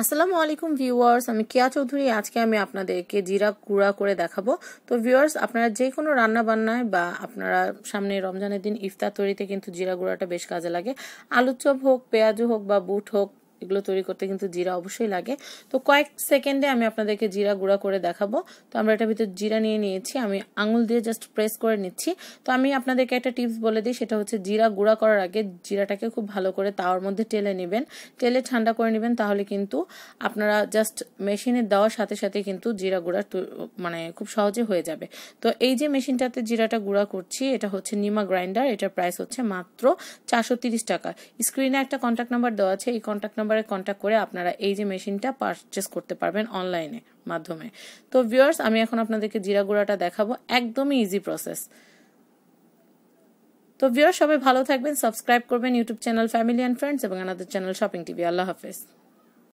আসসালামু আলাইকুম ভিউয়ার্স আমি কেয়া চৌধুরী আজকে আমি আপনাদেরকে জিরা গুঁড়া করে দেখাবো তো ভিউয়ার্স আপনারা যে কোনো রান্না বান্নায় বা আপনারা সামনে রমজানের দিন ইফতার তৈরিতে কিন্তু জিরা গুঁড়াটা বেশ কাজে লাগে আলুর চপ হোক পেঁয়াজ হোক বা বুট হোক এগুলো তৈরি করতে কিন্তু জিরা অবশ্যই লাগে তো কয়েক সেকেন্ডে আমি আপনাদেরকে জিরা গুঁড়া করে দেখাবো তো আমরা এটার ভিতর জিরা নিয়ে নিয়েছি আমি আঙুল দিয়ে জাস্ট প্রেস করে নিচ্ছি তো আমি আপনাদেরকে একটা টিপস বলে দিই সেটা হচ্ছে জিরা গুঁড়া করার আগে জিরাটাকে খুব ভালো করে তাওয়ার মধ্যে টেলে নেবেন তেলে ঠান্ডা করে নেবেন তাহলে কিন্তু আপনারা জাস্ট মেশিনে দেওয়ার সাথে সাথে কিন্তু জিরা গুঁড়া মানে খুব সহজে হয়ে যাবে তো এই যে মেশিনটাতে জিরাটা গুঁড়া করছি এটা হচ্ছে নিমা গ্রাইন্ডার এটার প্রাইস হচ্ছে মাত্র চারশো টাকা স্ক্রিনে একটা কন্ট্যাক্ট নাম্বার দেওয়া আছে এই কন্ট্যাক্ট নাম্বার নাম্বারে কন্ট্যাক্ট করে আপনারা এই যে মেশিনটা পারচেস করতে পারবেন অনলাইনে মাধ্যমে তো ভিউয়ার্স আমি এখন আপনাদেরকে জিরা গুঁড়াটা দেখাবো একদমই ইজি প্রসেস তো ভিউয়ার্স সবাই ভালো থাকবেন সাবস্ক্রাইব করবেন YouTube channel family and friends এবং আমাদের চ্যানেল শপিং টিভি আল্লাহ হাফেজ